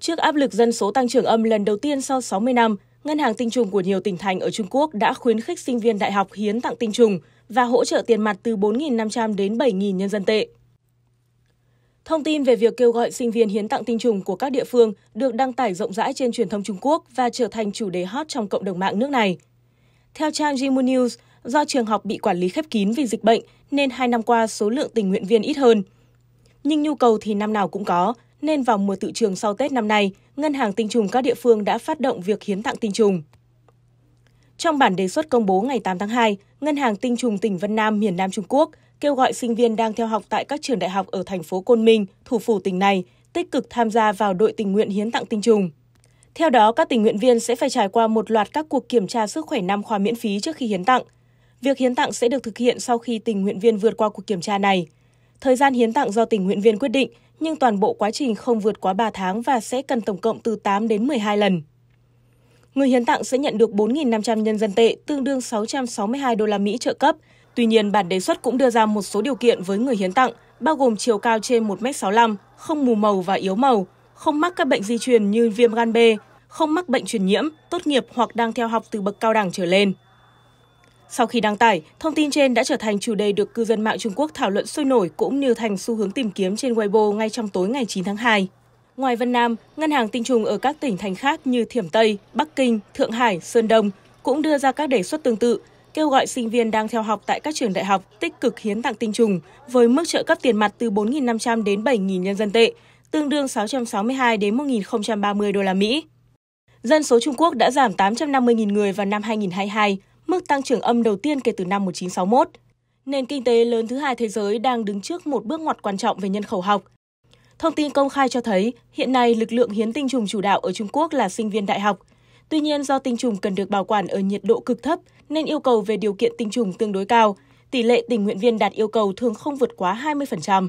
Trước áp lực dân số tăng trưởng âm lần đầu tiên sau 60 năm, Ngân hàng Tinh trùng của nhiều tỉnh thành ở Trung Quốc đã khuyến khích sinh viên đại học hiến tặng tinh trùng và hỗ trợ tiền mặt từ 4.500 đến 7.000 nhân dân tệ. Thông tin về việc kêu gọi sinh viên hiến tặng tinh trùng của các địa phương được đăng tải rộng rãi trên truyền thông Trung Quốc và trở thành chủ đề hot trong cộng đồng mạng nước này. Theo trang Jimu News, do trường học bị quản lý khép kín vì dịch bệnh nên hai năm qua số lượng tình nguyện viên ít hơn – nhưng nhu cầu thì năm nào cũng có, nên vào mùa tự trường sau Tết năm nay, Ngân hàng Tinh trùng các địa phương đã phát động việc hiến tặng tinh trùng. Trong bản đề xuất công bố ngày 8 tháng 2, Ngân hàng Tinh trùng tỉnh Vân Nam, miền Nam Trung Quốc kêu gọi sinh viên đang theo học tại các trường đại học ở thành phố Côn Minh, thủ phủ tỉnh này, tích cực tham gia vào đội tình nguyện hiến tặng tinh trùng. Theo đó, các tình nguyện viên sẽ phải trải qua một loạt các cuộc kiểm tra sức khỏe năm khoa miễn phí trước khi hiến tặng. Việc hiến tặng sẽ được thực hiện sau khi tình nguyện viên vượt qua cuộc kiểm tra này – Thời gian hiến tặng do tình nguyện viên quyết định, nhưng toàn bộ quá trình không vượt quá 3 tháng và sẽ cần tổng cộng từ 8 đến 12 lần. Người hiến tặng sẽ nhận được 4.500 nhân dân tệ, tương đương 662 đô la Mỹ trợ cấp. Tuy nhiên, bản đề xuất cũng đưa ra một số điều kiện với người hiến tặng, bao gồm chiều cao trên 1m65, không mù màu và yếu màu, không mắc các bệnh di truyền như viêm gan B, không mắc bệnh truyền nhiễm, tốt nghiệp hoặc đang theo học từ bậc cao đẳng trở lên. Sau khi đăng tải, thông tin trên đã trở thành chủ đề được cư dân mạng Trung Quốc thảo luận sôi nổi cũng như thành xu hướng tìm kiếm trên Weibo ngay trong tối ngày 9 tháng 2. Ngoài Vân Nam, ngân hàng tinh trùng ở các tỉnh thành khác như Thiểm Tây, Bắc Kinh, Thượng Hải, Sơn Đông cũng đưa ra các đề xuất tương tự, kêu gọi sinh viên đang theo học tại các trường đại học tích cực hiến tặng tinh trùng với mức trợ cấp tiền mặt từ 4.500 đến 7.000 nhân dân tệ, tương đương 662 đến 1.030 đô la Mỹ. Dân số Trung Quốc đã giảm 850.000 người vào năm 2022, mức tăng trưởng âm đầu tiên kể từ năm 1961. Nền kinh tế lớn thứ hai thế giới đang đứng trước một bước ngoặt quan trọng về nhân khẩu học. Thông tin công khai cho thấy, hiện nay lực lượng hiến tinh trùng chủ đạo ở Trung Quốc là sinh viên đại học. Tuy nhiên, do tinh trùng cần được bảo quản ở nhiệt độ cực thấp, nên yêu cầu về điều kiện tinh trùng tương đối cao. Tỷ lệ tình nguyện viên đạt yêu cầu thường không vượt quá 20%.